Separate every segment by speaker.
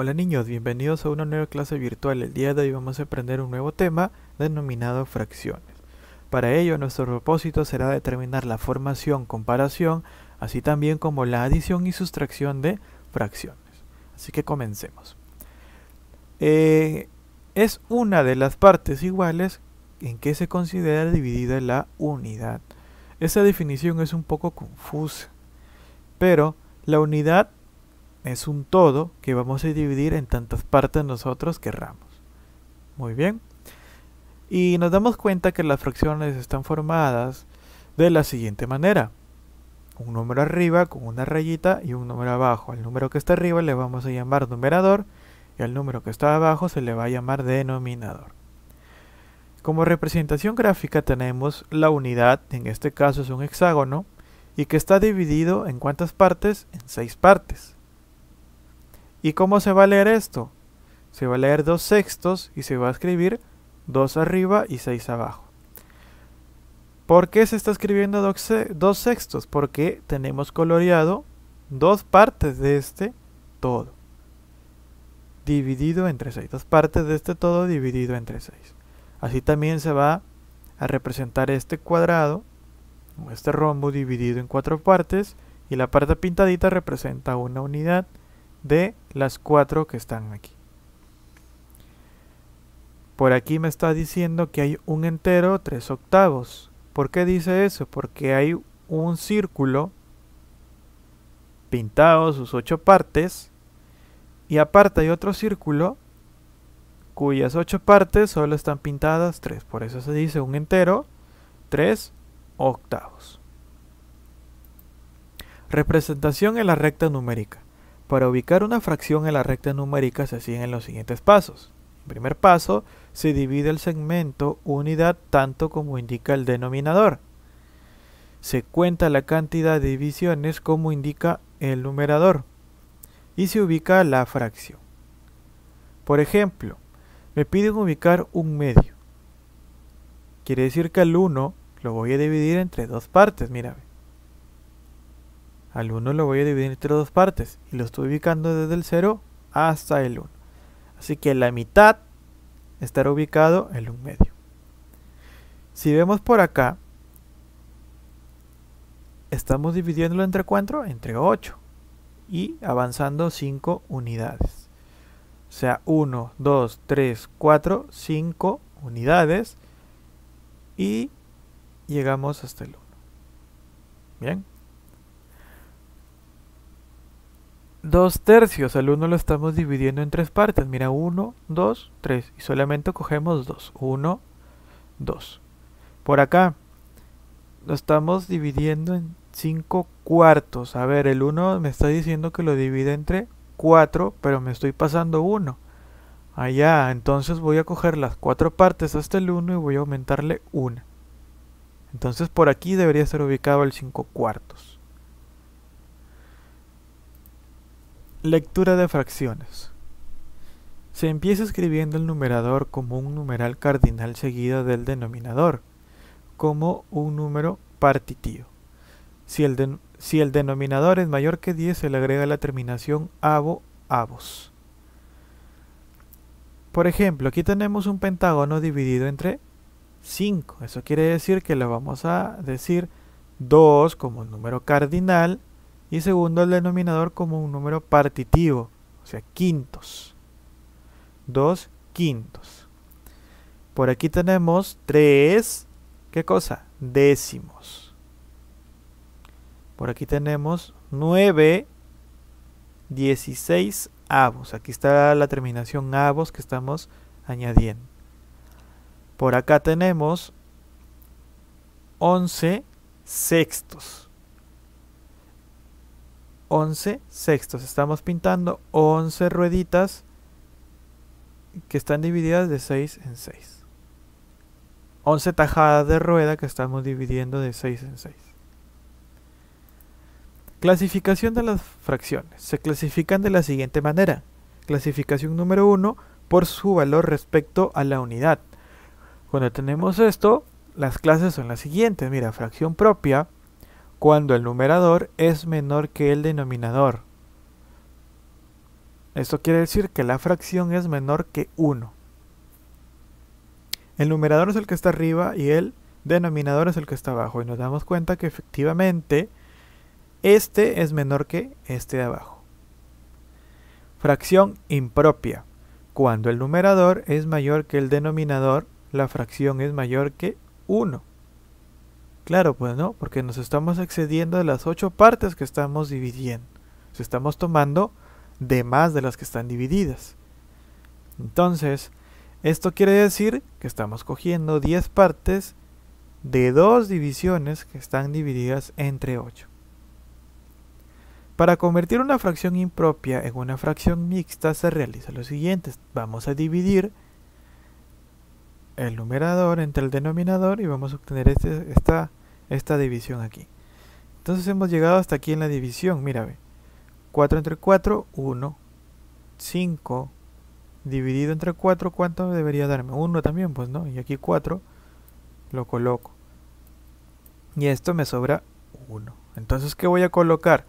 Speaker 1: Hola niños, bienvenidos a una nueva clase virtual. El día de hoy vamos a aprender un nuevo tema denominado fracciones. Para ello nuestro propósito será determinar la formación, comparación, así también como la adición y sustracción de fracciones. Así que comencemos. Eh, es una de las partes iguales en que se considera dividida la unidad. Esa definición es un poco confusa, pero la unidad es un todo que vamos a dividir en tantas partes nosotros querramos. Muy bien. Y nos damos cuenta que las fracciones están formadas de la siguiente manera. Un número arriba con una rayita y un número abajo. Al número que está arriba le vamos a llamar numerador y al número que está abajo se le va a llamar denominador. Como representación gráfica tenemos la unidad, en este caso es un hexágono, y que está dividido en cuántas partes? En seis partes. ¿Y cómo se va a leer esto? Se va a leer dos sextos y se va a escribir dos arriba y seis abajo. ¿Por qué se está escribiendo dos sextos? Porque tenemos coloreado dos partes de este todo. Dividido entre seis. Dos partes de este todo dividido entre seis. Así también se va a representar este cuadrado, este rombo dividido en cuatro partes. Y la parte pintadita representa una unidad de las cuatro que están aquí. Por aquí me está diciendo que hay un entero tres octavos. ¿Por qué dice eso? Porque hay un círculo pintado sus ocho partes y aparte hay otro círculo cuyas ocho partes solo están pintadas tres. Por eso se dice un entero tres octavos. Representación en la recta numérica. Para ubicar una fracción en la recta numérica se siguen los siguientes pasos. En primer paso, se divide el segmento unidad tanto como indica el denominador. Se cuenta la cantidad de divisiones como indica el numerador. Y se ubica la fracción. Por ejemplo, me piden ubicar un medio. Quiere decir que el 1 lo voy a dividir entre dos partes, mira. Al 1 lo voy a dividir entre dos partes y lo estoy ubicando desde el 0 hasta el 1. Así que la mitad estará ubicado en un medio. Si vemos por acá, estamos dividiéndolo entre 4, Entre 8 y avanzando 5 unidades. O sea, 1, 2, 3, 4, 5 unidades y llegamos hasta el 1. Bien. 2 tercios. Al 1 lo estamos dividiendo en tres partes. Mira, 1, 2, 3. Y solamente cogemos 2. 1, 2. Por acá lo estamos dividiendo en 5 cuartos. A ver, el 1 me está diciendo que lo divide entre 4, pero me estoy pasando 1. Allá, entonces voy a coger las 4 partes hasta el 1 y voy a aumentarle 1. Entonces por aquí debería estar ubicado el 5 cuartos. Lectura de fracciones. Se empieza escribiendo el numerador como un numeral cardinal seguido del denominador, como un número partitivo. Si el, si el denominador es mayor que 10, se le agrega la terminación avo, avos. Por ejemplo, aquí tenemos un pentágono dividido entre 5. Eso quiere decir que le vamos a decir 2 como número cardinal y segundo el denominador como un número partitivo, o sea, quintos. Dos quintos. Por aquí tenemos tres, ¿qué cosa? Décimos. Por aquí tenemos nueve dieciséis avos. Aquí está la terminación avos que estamos añadiendo. Por acá tenemos 11 sextos. 11 sextos. Estamos pintando 11 rueditas que están divididas de 6 en 6. 11 tajadas de rueda que estamos dividiendo de 6 en 6. Clasificación de las fracciones. Se clasifican de la siguiente manera. Clasificación número 1 por su valor respecto a la unidad. Cuando tenemos esto, las clases son las siguientes. Mira, fracción propia, cuando el numerador es menor que el denominador. Esto quiere decir que la fracción es menor que 1. El numerador es el que está arriba y el denominador es el que está abajo. Y nos damos cuenta que efectivamente este es menor que este de abajo. Fracción impropia. Cuando el numerador es mayor que el denominador, la fracción es mayor que 1. Claro, pues no, porque nos estamos excediendo de las ocho partes que estamos dividiendo. estamos tomando de más de las que están divididas. Entonces, esto quiere decir que estamos cogiendo 10 partes de dos divisiones que están divididas entre 8. Para convertir una fracción impropia en una fracción mixta se realiza lo siguiente. Vamos a dividir el numerador entre el denominador y vamos a obtener este, esta esta división aquí. Entonces hemos llegado hasta aquí en la división, mira, ve. 4 entre 4, 1. 5 dividido entre 4, ¿cuánto debería darme? 1 también, pues, ¿no? Y aquí 4 lo coloco. Y esto me sobra 1. Entonces, ¿qué voy a colocar?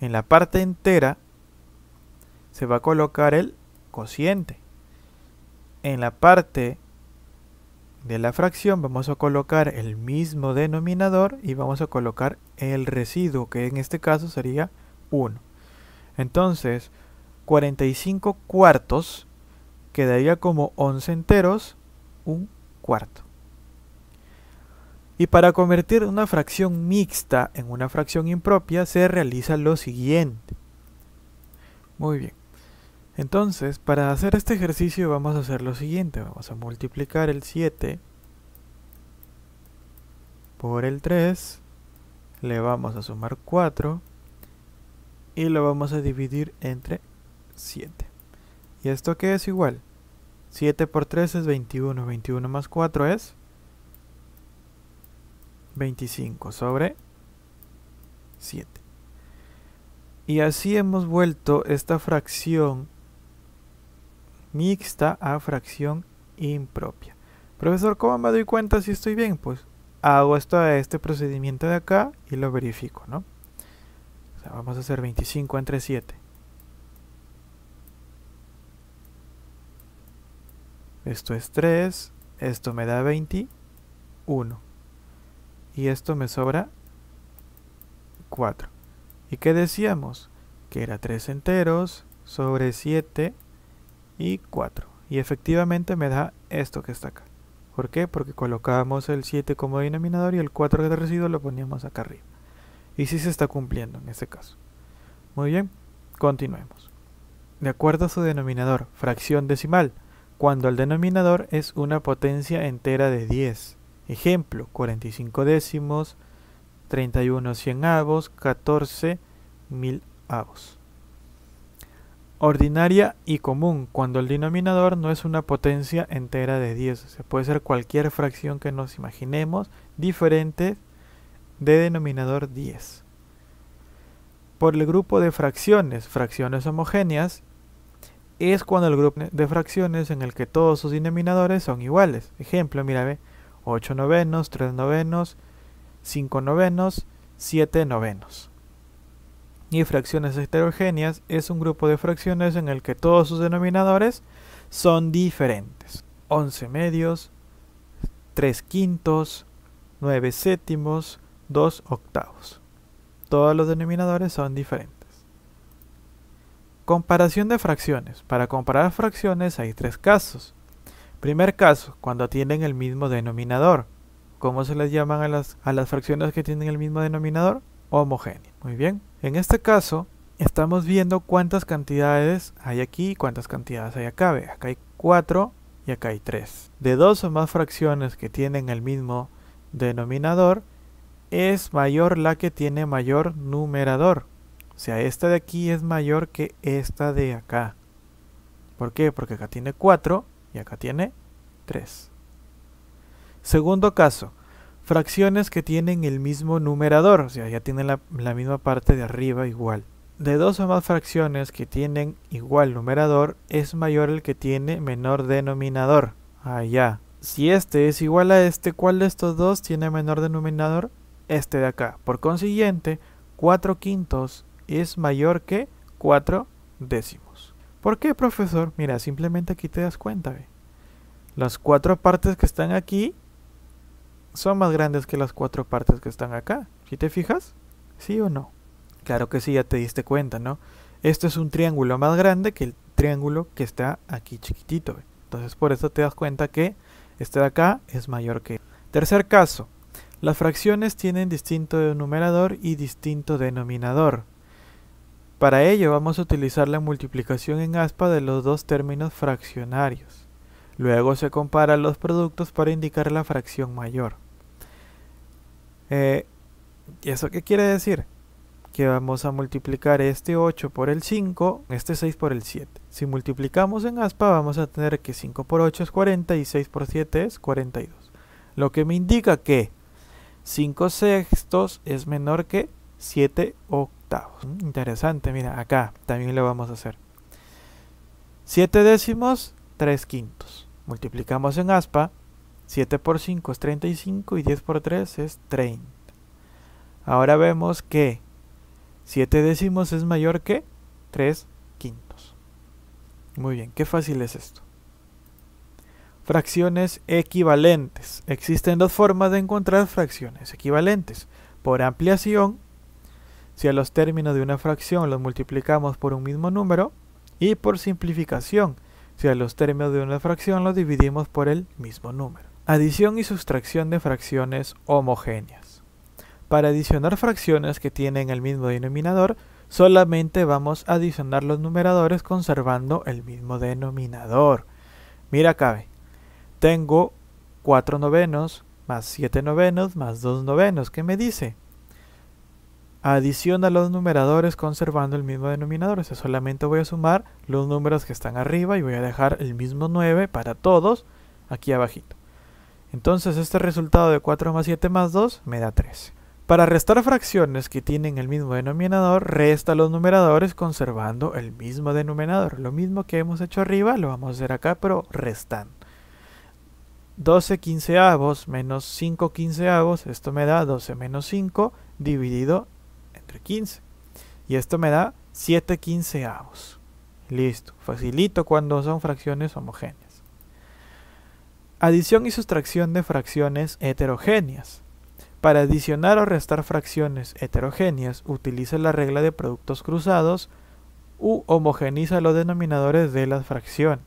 Speaker 1: En la parte entera se va a colocar el cociente. En la parte de la fracción vamos a colocar el mismo denominador y vamos a colocar el residuo, que en este caso sería 1. Entonces, 45 cuartos quedaría como 11 enteros, un cuarto. Y para convertir una fracción mixta en una fracción impropia se realiza lo siguiente. Muy bien. Entonces, para hacer este ejercicio vamos a hacer lo siguiente. Vamos a multiplicar el 7 por el 3. Le vamos a sumar 4. Y lo vamos a dividir entre 7. ¿Y esto qué es igual? 7 por 3 es 21. 21 más 4 es 25 sobre 7. Y así hemos vuelto esta fracción mixta a fracción impropia. Profesor, ¿cómo me doy cuenta si estoy bien? Pues hago esto, este procedimiento de acá y lo verifico, ¿no? O sea, vamos a hacer 25 entre 7. Esto es 3, esto me da 21. Y esto me sobra 4. ¿Y qué decíamos? Que era 3 enteros sobre 7 y 4. Y efectivamente me da esto que está acá. ¿Por qué? Porque colocábamos el 7 como denominador y el 4 de residuo lo poníamos acá arriba. Y sí se está cumpliendo en este caso. Muy bien, continuemos. De acuerdo a su denominador, fracción decimal, cuando el denominador es una potencia entera de 10. Ejemplo, 45 décimos, 31 100 avos, 14 mil avos ordinaria y común, cuando el denominador no es una potencia entera de 10. se puede ser cualquier fracción que nos imaginemos diferente de denominador 10. Por el grupo de fracciones, fracciones homogéneas, es cuando el grupo de fracciones en el que todos sus denominadores son iguales. Ejemplo, mira, ve, 8 novenos, 3 novenos, 5 novenos, 7 novenos y fracciones heterogéneas es un grupo de fracciones en el que todos sus denominadores son diferentes. 11 medios, 3 quintos, 9 séptimos, 2 octavos. Todos los denominadores son diferentes. Comparación de fracciones. Para comparar fracciones hay tres casos. Primer caso, cuando tienen el mismo denominador. ¿Cómo se les llaman a las, a las fracciones que tienen el mismo denominador? homogéneo, Muy bien. En este caso, estamos viendo cuántas cantidades hay aquí y cuántas cantidades hay acá. Ve, acá hay 4 y acá hay 3. De dos o más fracciones que tienen el mismo denominador, es mayor la que tiene mayor numerador. O sea, esta de aquí es mayor que esta de acá. ¿Por qué? Porque acá tiene 4 y acá tiene 3. Segundo caso, Fracciones que tienen el mismo numerador, o sea, ya tienen la, misma parte de arriba igual. De dos o más fracciones que tienen igual numerador, es mayor el que tiene menor denominador. Allá. Ah, si este es igual a este, ¿cuál de estos dos tiene menor denominador? Este de acá. Por consiguiente, 4 quintos es mayor que 4 décimos. ¿Por qué, profesor? Mira, simplemente aquí te das cuenta. Las cuatro partes que están aquí son más grandes que las cuatro partes que están acá. ¿Si te fijas? ¿Sí o no? Claro que sí, ya te diste cuenta, ¿no? Esto es un triángulo más grande que el triángulo que está aquí chiquitito. Entonces por eso te das cuenta que este de acá es mayor que... Tercer caso. Las fracciones tienen distinto numerador y distinto denominador. Para ello vamos a utilizar la multiplicación en aspa de los dos términos fraccionarios. Luego se comparan los productos para indicar la fracción mayor. Eh, eso qué quiere decir? Que vamos a multiplicar este 8 por el 5, este 6 por el 7. Si multiplicamos en aspa vamos a tener que 5 por 8 es 40 y 6 por 7 es 42. Lo que me indica que 5 sextos es menor que 7 octavos. Mm, interesante, mira, acá también lo vamos a hacer. 7 décimos, 3 quintos. Multiplicamos en aspa, 7 por 5 es 35 y 10 por 3 es 30. Ahora vemos que 7 décimos es mayor que 3 quintos. Muy bien, qué fácil es esto. Fracciones equivalentes. Existen dos formas de encontrar fracciones equivalentes. Por ampliación, si a los términos de una fracción los multiplicamos por un mismo número, y por simplificación, si a los términos de una fracción los dividimos por el mismo número. Adición y sustracción de fracciones homogéneas. Para adicionar fracciones que tienen el mismo denominador, solamente vamos a adicionar los numeradores conservando el mismo denominador. Mira cabe, tengo 4 novenos más 7 novenos más 2 novenos. ¿Qué me dice? Adiciona los numeradores conservando el mismo denominador. O sea, solamente voy a sumar los números que están arriba y voy a dejar el mismo 9 para todos aquí abajito. Entonces este resultado de 4 más 7 más 2 me da 13. Para restar fracciones que tienen el mismo denominador, resta los numeradores conservando el mismo denominador. Lo mismo que hemos hecho arriba, lo vamos a hacer acá, pero restan. 12 quinceavos menos 5 quinceavos, esto me da 12 menos 5 dividido entre 15. Y esto me da 7 quinceavos. Listo, facilito cuando son fracciones homogéneas. Adición y sustracción de fracciones heterogéneas. Para adicionar o restar fracciones heterogéneas, utiliza la regla de productos cruzados u homogeniza los denominadores de la fracción.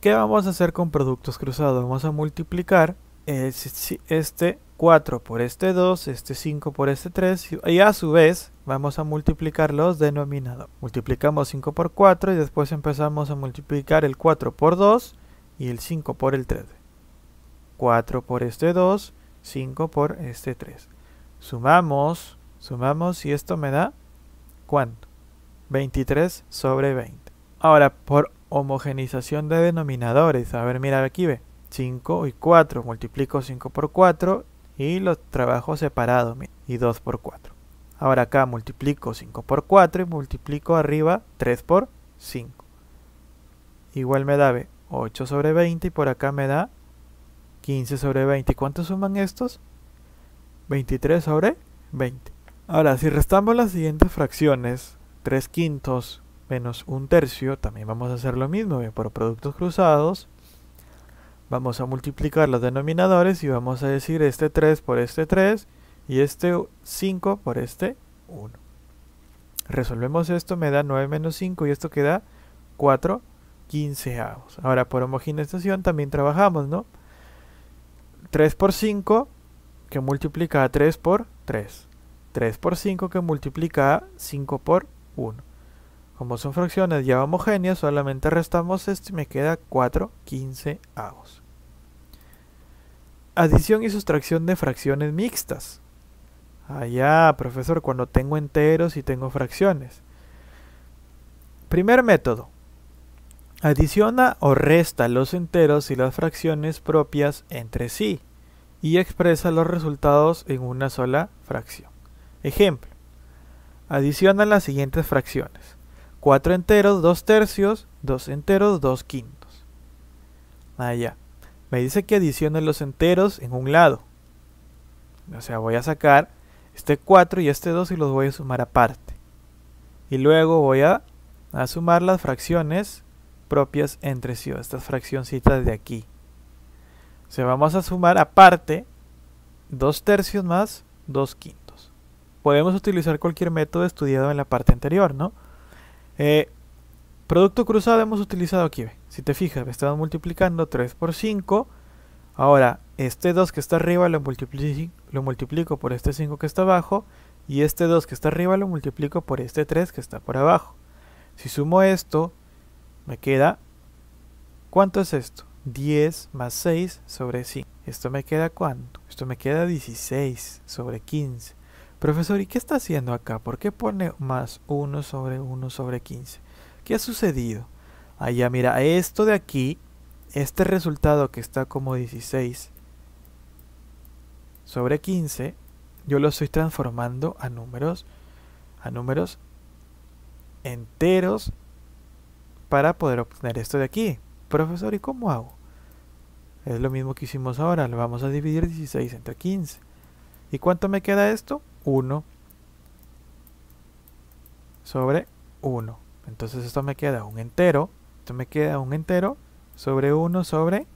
Speaker 1: ¿Qué vamos a hacer con productos cruzados? Vamos a multiplicar este 4 por este 2, este 5 por este 3 y a su vez vamos a multiplicar los denominadores. Multiplicamos 5 por 4 y después empezamos a multiplicar el 4 por 2 y el 5 por el 3. 4 por este 2, 5 por este 3. Sumamos, sumamos y esto me da ¿cuánto? 23 sobre 20. Ahora, por homogenización de denominadores, a ver, mira aquí ve, 5 y 4, multiplico 5 por 4 y lo trabajo separado. y 2 por 4. Ahora acá multiplico 5 por 4 y multiplico arriba 3 por 5. Igual me da 8 sobre 20 y por acá me da 15 sobre 20. ¿Cuánto suman estos? 23 sobre 20. Ahora, si restamos las siguientes fracciones, 3 quintos menos 1 tercio, también vamos a hacer lo mismo por productos cruzados. Vamos a multiplicar los denominadores y vamos a decir este 3 por este 3 y este 5 por este 1. Resolvemos esto, me da 9 menos 5 y esto queda 4 quinceavos. Ahora, por homogeneización también trabajamos, ¿no? 3 por 5 que multiplica a 3 por 3. 3 por 5 que multiplica a 5 por 1. Como son fracciones ya homogéneas, solamente restamos esto y me queda 4 15 Adición y sustracción de fracciones mixtas. Allá, profesor, cuando tengo enteros y tengo fracciones. Primer método, Adiciona o resta los enteros y las fracciones propias entre sí y expresa los resultados en una sola fracción. Ejemplo. Adiciona las siguientes fracciones. 4 enteros, 2 tercios, 2 enteros, 2 quintos. Allá. Ah, Me dice que adicione los enteros en un lado. O sea, voy a sacar este 4 y este 2 y los voy a sumar aparte. Y luego voy a, a sumar las fracciones propias entre sí, estas fraccioncitas de aquí. se vamos a sumar aparte 2 tercios más 2 quintos. Podemos utilizar cualquier método estudiado en la parte anterior, ¿no? Eh, producto cruzado hemos utilizado aquí, si te fijas, estamos multiplicando 3 por 5. Ahora, este 2 que está arriba lo, multiplico, lo multiplico por este 5 que está abajo. Y este 2 que está arriba lo multiplico por este 3 que está por abajo. Si sumo esto, me queda, ¿cuánto es esto? 10 más 6 sobre 5. ¿Esto me queda cuánto? Esto me queda 16 sobre 15. Profesor, ¿y qué está haciendo acá? ¿Por qué pone más 1 sobre 1 sobre 15? ¿Qué ha sucedido? Allá, ah, mira, esto de aquí, este resultado que está como 16 sobre 15, yo lo estoy transformando a números, a números enteros para poder obtener esto de aquí. Profesor, ¿y cómo hago? Es lo mismo que hicimos ahora, lo vamos a dividir 16 entre 15. ¿Y cuánto me queda esto? 1 sobre 1. Entonces esto me queda un entero, esto me queda un entero sobre 1 sobre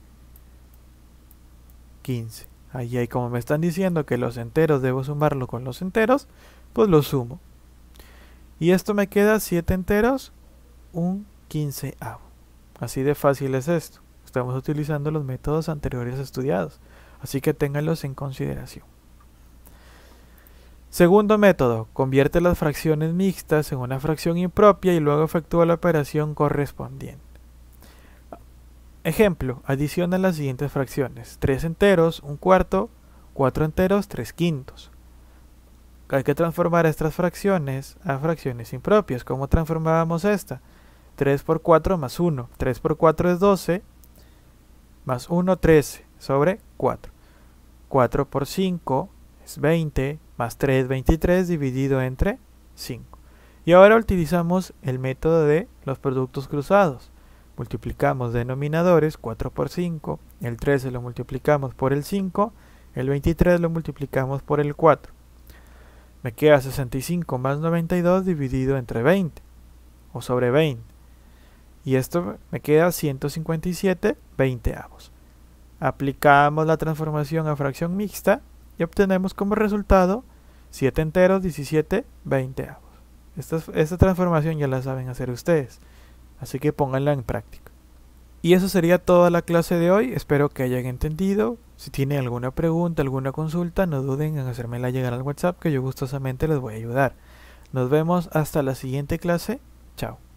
Speaker 1: 15. Ahí hay como me están diciendo que los enteros debo sumarlo con los enteros, pues lo sumo. Y esto me queda 7 enteros, un 15a. Así de fácil es esto. Estamos utilizando los métodos anteriores estudiados, así que ténganlos en consideración. Segundo método, convierte las fracciones mixtas en una fracción impropia y luego efectúa la operación correspondiente. Ejemplo, adiciona las siguientes fracciones, 3 enteros, 1 cuarto, 4 enteros, 3 quintos. Hay que transformar estas fracciones a fracciones impropias. ¿Cómo transformábamos esta? 3 por 4 más 1. 3 por 4 es 12, más 1, 13, sobre 4. 4 por 5 es 20, más 3, 23, dividido entre 5. Y ahora utilizamos el método de los productos cruzados. Multiplicamos denominadores, 4 por 5, el 13 lo multiplicamos por el 5, el 23 lo multiplicamos por el 4. Me queda 65 más 92 dividido entre 20, o sobre 20. Y esto me queda 157 avos. Aplicamos la transformación a fracción mixta y obtenemos como resultado 7 enteros 17 20 Esta, esta transformación ya la saben hacer ustedes, así que pónganla en práctica. Y eso sería toda la clase de hoy, espero que hayan entendido. Si tienen alguna pregunta, alguna consulta, no duden en hacérmela llegar al WhatsApp que yo gustosamente les voy a ayudar. Nos vemos hasta la siguiente clase, chao.